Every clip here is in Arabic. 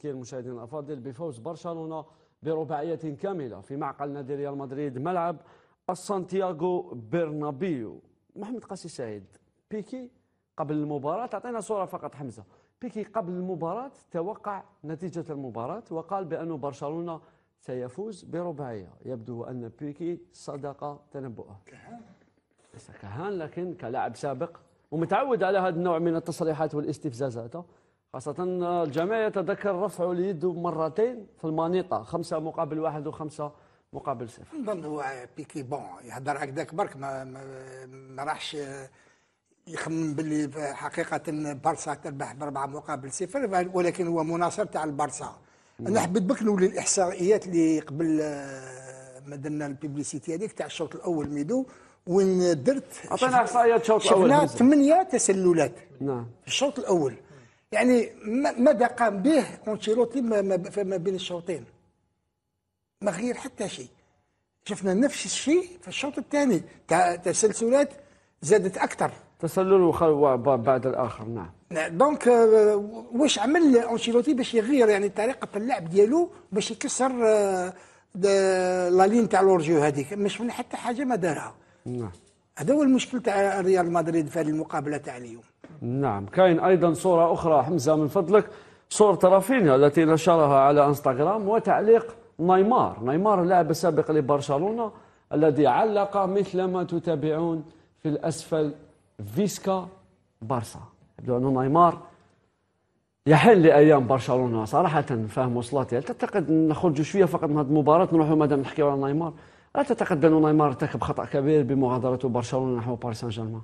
تذكير المشاهدين الأفاضل بفوز برشلونة برباعية كاملة في معقل نادي ريال مدريد ملعب السانتياغو برنابيو محمد قاسي سعيد بيكي قبل المباراة تعطينا صورة فقط حمزة بيكي قبل المباراة توقع نتيجة المباراة وقال بأن برشلونة سيفوز برباعية يبدو أن بيكي صدق تنبؤه كهان لكن كلاعب سابق ومتعود على هذا النوع من التصريحات والاستفزازات خاصة الجميع يتذكر رفع اليد مرتين في المانيطة خمسة مقابل واحد وخمسة مقابل صفر نظن هو بيكي بون يهضر هكذاك برك ما, ما, ما راحش يخمم باللي حقيقة بارسا تربح بأربعة مقابل صفر ولكن هو مناصر تاع البارسا نعم. أنا حبيت بك نولي الإحصائيات اللي قبل آه، ما درنا البيبليسيتي هذيك تاع الشوط الأول ميدو وين درت عطينا إحصائيات الشوط الأول شفنا ثمانية تسللات نعم في الشوط الأول يعني ماذا قام به أنشيلوتي فما بين الشوطين ما غير حتى شيء شفنا نفس الشيء في الشوط الثاني تسلسلات زادت أكثر تسلل بعد الآخر نعم, نعم. دونك آه، واش عمل أنشيلوتي باش يغير يعني طريقة اللعب ديالو باش يكسر آه، لا لين تاع لورجيو هذيك ما شفنا حتى حاجة ما دارها نعم هذا هو المشكل تاع ريال مدريد في هذه المقابلة تاع اليوم نعم كاين أيضا صورة أخرى حمزة من فضلك صورة رافينيا التي نشرها على انستغرام وتعليق نيمار نيمار اللاعب السابق لبرشلونة الذي علق مثل ما تتابعون في الأسفل فيسكا بارسا يبدو أن نيمار يحل لايام برشلونه صراحه فهم وصلاتي هل تعتقد نخرج شويه فقط من هذه المباراه نروحوا مادام نحكيو على نيمار لا تعتقد ان نيمار ارتكب خطا كبير بمغادرته برشلونه نحو باريس سان جيرمان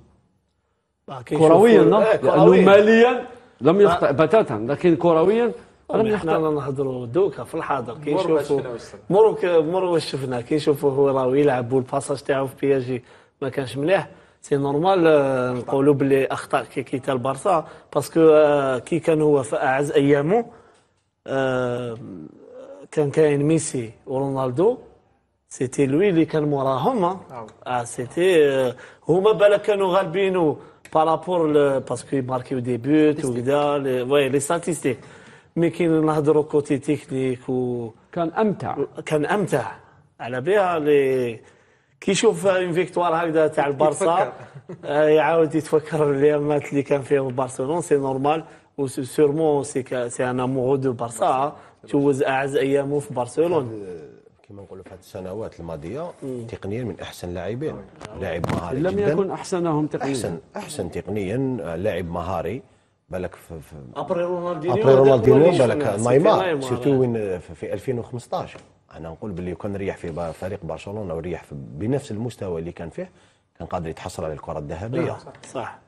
كرويا نعم. إيه، لانه ماليا لم يخطئ بتاتا لكن كرويا لم يخطئ احنا نهضروا دوكا في الحاضر كي نشوفوا مرو مرو شفنا كي نشوفوا هو راهو يلعب والباساج تاعو في بياجي ما كانش مليح سي نورمال آه، نقولوا باللي اخطا كي كيتا البارسا باسكو آه، كي كان هو في اعز ايامه آه، كان كاين ميسي ورونالدو سيتي لوي اللي كان موراهم اه سيتي نعم. ah، هما بالك كانوا غالبين par rapport le, parce qu'il marquait des buts وكذا لي ouais, les statistiques مي كي نهضروا كوتي تكنيك و كان امتع كان امتع على بها اللي كي يشوف اون فيكتوار هكذا تاع البارسا يعاود يتفكر الايامات اللي كان فيهم برشلونه سي نورمال وسيرمون سي سي ان امورو دو بارسا توز اعز ايامه في برشلونه كما نقولوا في هذه السنوات الماضيه تقنيا من احسن لاعبين لاعب مهاري لم جداً. يكن احسنهم تقنيا احسن احسن تقنيا آه، لاعب مهاري بالك في, ابري رونالدينيو ابري رونالدينيو بالك نيمار سيرتو وين في 2015 انا نقول باللي كان ريح في فريق برشلونه وريح بنفس المستوى اللي كان فيه كان قادر يتحصل على الكره الذهبيه نعم، صح, صح.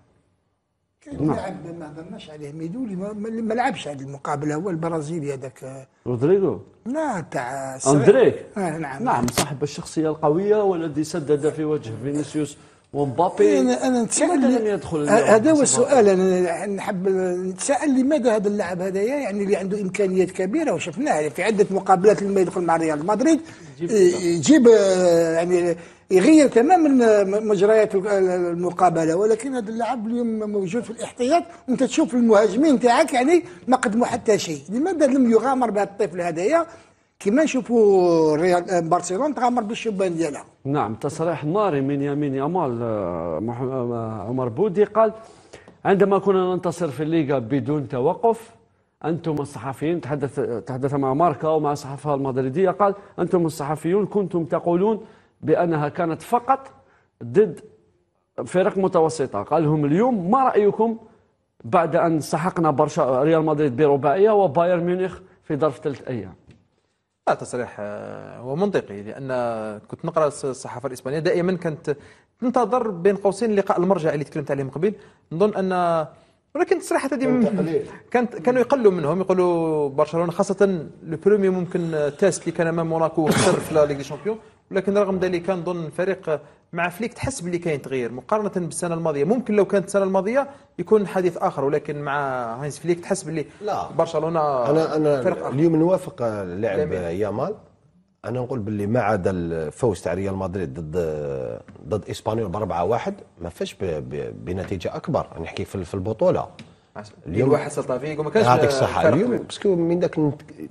نعم ما ظناش عليه ميدولي ما لعبش هذه المقابله هو البرازيلي هذاك رودريغو لا تاع اندريك آه نعم نعم صاحب الشخصيه القويه والذي سدد في وجه فينيسيوس ومبابي انا انا نتساءل لم يدخل آه، هذا هو السؤال انا نحب نتساءل لماذا هذا اللاعب هذايا يعني اللي عنده امكانيات كبيره وشفناه في عده مقابلات لما يدخل مع ريال مدريد آه، يجيب آه، يعني يغير تماما مجريات المقابله ولكن هذا اللاعب اليوم موجود في الاحتياط وانت تشوف المهاجمين تاعك يعني ما قدموا حتى شيء لماذا لم يغامر بهذا الطفل هذايا كما نشوفوا ريال آه، برشلونه تغامر بالشبان ديالها نعم تصريح ناري من يمين يامال آه، آه، عمر بودي قال عندما كنا ننتصر في الليغا بدون توقف انتم الصحفيين تحدث تحدث مع ماركا ومع الصحافه المدريديه قال انتم الصحفيون كنتم تقولون بأنها كانت فقط ضد فرق متوسطة قال لهم اليوم ما رأيكم بعد أن سحقنا برشا ريال مدريد برباعية وبايرن ميونخ في ظرف ثلاث أيام لا تصريح آه، هو منطقي لان كنت نقرا الصحافه الاسبانيه دائما كانت تنتظر بين قوسين لقاء المرجع اللي تكلمت عليه من قبل نظن ان ولكن التصريحات هذه كانت كانوا يقلوا منهم يقولوا برشلونه خاصه لو برومي ممكن تاس آه، اللي كان امام موناكو خسر في لا ليغ دي شامبيون ولكن رغم ذلك نظن الفريق مع فليك تحس باللي كاين تغيير مقارنه بالسنه الماضيه ممكن لو كانت السنه الماضيه يكون حديث اخر ولكن مع هانز فليك تحس باللي برشلونه انا انا فرق آخر. اليوم نوافق اللاعب يامال انا نقول باللي ما عدا الفوز تاع ريال مدريد ضد ضد اسبانيول ب 4-1 ما فاش بنتيجه اكبر نحكي في البطوله اليوم واحد فيك وما كانش يعطيك الصحه اليوم باسكو من داك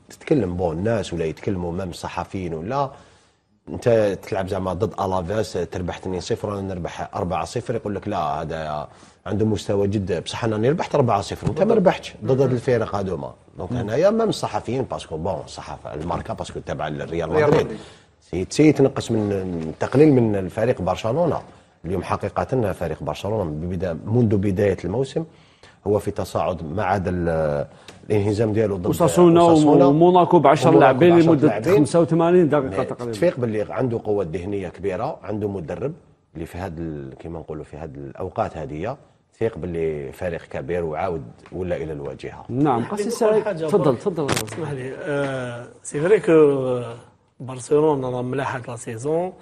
تتكلم بون الناس ولا يتكلموا مام الصحفيين ولا انت تلعب زعما ضد الافاس تربح 2-0 وانا نربح 4-0 يقول لك لا هذا عنده مستوى جدا بصح انا ربحت 4-0 انت ما ربحتش ضد الفرق هذوما دونك هنايا مام الصحفيين باسكو بون الصحافه الماركه باسكو تابعه للريال مدريد سي سي تنقص من تقليل من الفريق برشلونه اليوم حقيقه فريق برشلونه منذ بدايه الموسم هو في تصاعد ما عدا الانهزام ديالو ضد وساسونا وموناكو ب 10 لاعبين لمده 85 دقيقه تقريبا تفيق باللي عنده قوه ذهنيه كبيره عنده مدرب اللي في هذا كما نقولوا في هذه الاوقات هذه تفيق باللي فريق كبير وعاود ولا الى الواجهه نعم سعيد تفضل تفضل اسمح لي سي فري كو برشلونه راه ملاحق لا سيزون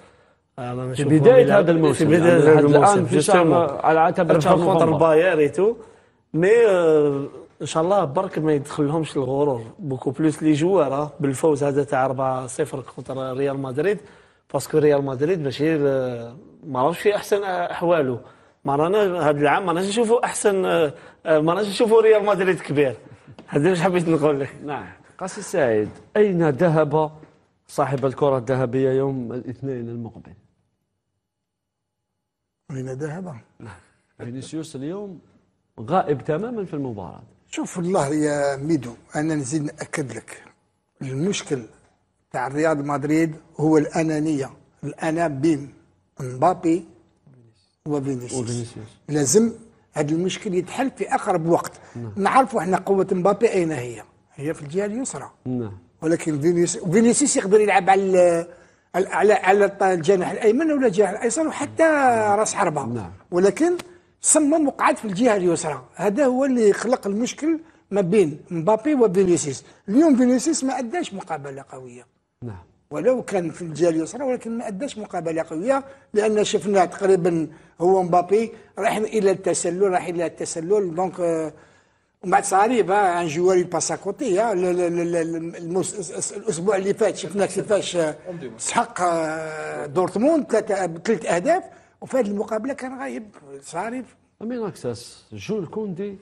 آه، في بدايه هذا الموسم في بدايه يعني هذا الموسم الان في على عتبه شهر كونتر مي آه، ان شاء الله برك ما يدخلهمش الغرور بوكو بلوس لي جوار آه، بالفوز هذا تاع 4-0 كونتر ريال مدريد باسكو ريال مدريد ماشي آه، ما راهوش في احسن احواله ما رانا هذا العام ما راناش نشوفوا احسن ما راناش نشوفوا ريال مدريد كبير هذا واش حبيت نقول لك نعم قاسي سعيد اين ذهب صاحب الكره الذهبيه يوم الاثنين المقبل اين ذهب نعم. فينيسيوس اليوم غائب تماما في المباراة شوف الله يا ميدو أنا نزيد نأكد لك المشكل تاع رياض مدريد هو الأنانية الأنا بين مبابي وفينيسيوس لازم هذا المشكل يتحل في أقرب وقت نعم. نعرفوا احنا قوة مبابي أين هي هي في الجهة اليسرى نعم. ولكن فينيسيوس يقدر يلعب على على على الجناح الايمن ولا الجناح الايسر وحتى نعم. راس حربه نعم. ولكن صمم وقعد في الجهه اليسرى هذا هو اللي خلق المشكل ما بين مبابي وفينيسيوس اليوم فينيسيوس ما اداش مقابله قويه نعم ولو كان في الجهه اليسرى ولكن ما اداش مقابله قويه لان شفنا تقريبا هو مبابي راح الى التسلل راح الى التسلل دونك euh, ومن بعد صعيب ان جوار باسا كوتي الاسبوع اللي فات شفنا كيفاش آه، سحق آه، دورتموند ثلاث آه، اهداف وفي هذه المقابله كان غايب صارف امين اكساس جول كوندي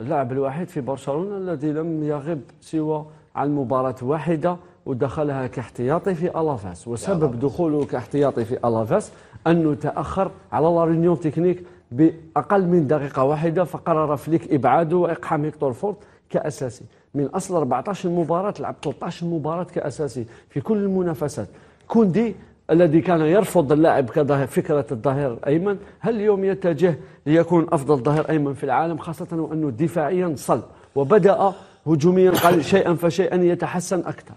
اللاعب الوحيد في برشلونه الذي لم يغب سوى عن مباراه واحده ودخلها كاحتياطي في الافاس وسبب دخوله كاحتياطي في الافاس انه تاخر على لا رينيون تكنيك باقل من دقيقه واحده فقرر فليك ابعاده واقحام هيكتور فورد كاساسي من اصل 14 مباراه لعب 13 مباراه كاساسي في كل المنافسات كوندي الذي كان يرفض اللاعب فكرة الظهير الأيمن هل اليوم يتجه ليكون أفضل ظهير أيمن في العالم خاصة وأنه دفاعيا صلب وبدأ هجوميا قال شيئا فشيئا يتحسن أكثر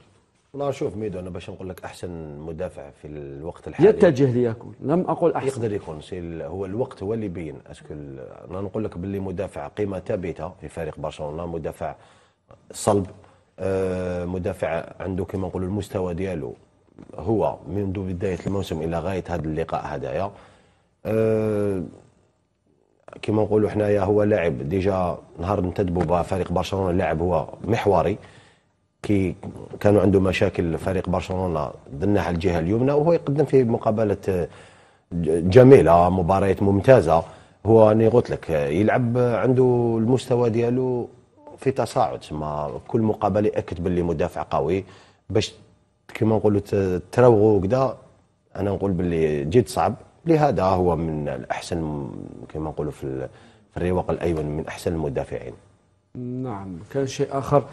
لا شوف ميدو أنا باش نقول لك أحسن مدافع في الوقت الحالي يتجه ليكون لم أقل أحسن يقدر يكون هو الوقت هو اللي يبين أشكل أنا نقول لك باللي مدافع قيمة ثابتة في فريق برشلونة مدافع صلب آه، مدافع عنده كما نقولوا المستوى ديالو هو منذ بداية الموسم إلى غاية هذا اللقاء هدايا أه كما نقولوا حنايا هو لاعب ديجا نهار انتدبوا بفريق برشلونة اللاعب هو محوري كي كانوا عنده مشاكل فريق برشلونة دناها الجهة اليمنى وهو يقدم في مقابلة أه، جميلة مباريات ممتازة هو أنا قلت لك يلعب عنده المستوى ديالو في تصاعد ما كل مقابله اكد باللي مدافع قوي باش كما نقولوا تروغوا وكذا انا نقول باللي جد صعب لهذا هو من الاحسن كما نقولوا في الرواق الايمن من احسن المدافعين نعم كان شيء اخر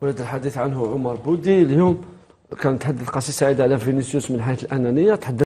ولد الحديث عنه عمر بودي اليوم كان تحدث قصي سعيد على فينيسيوس من حيث الانانيه تحدث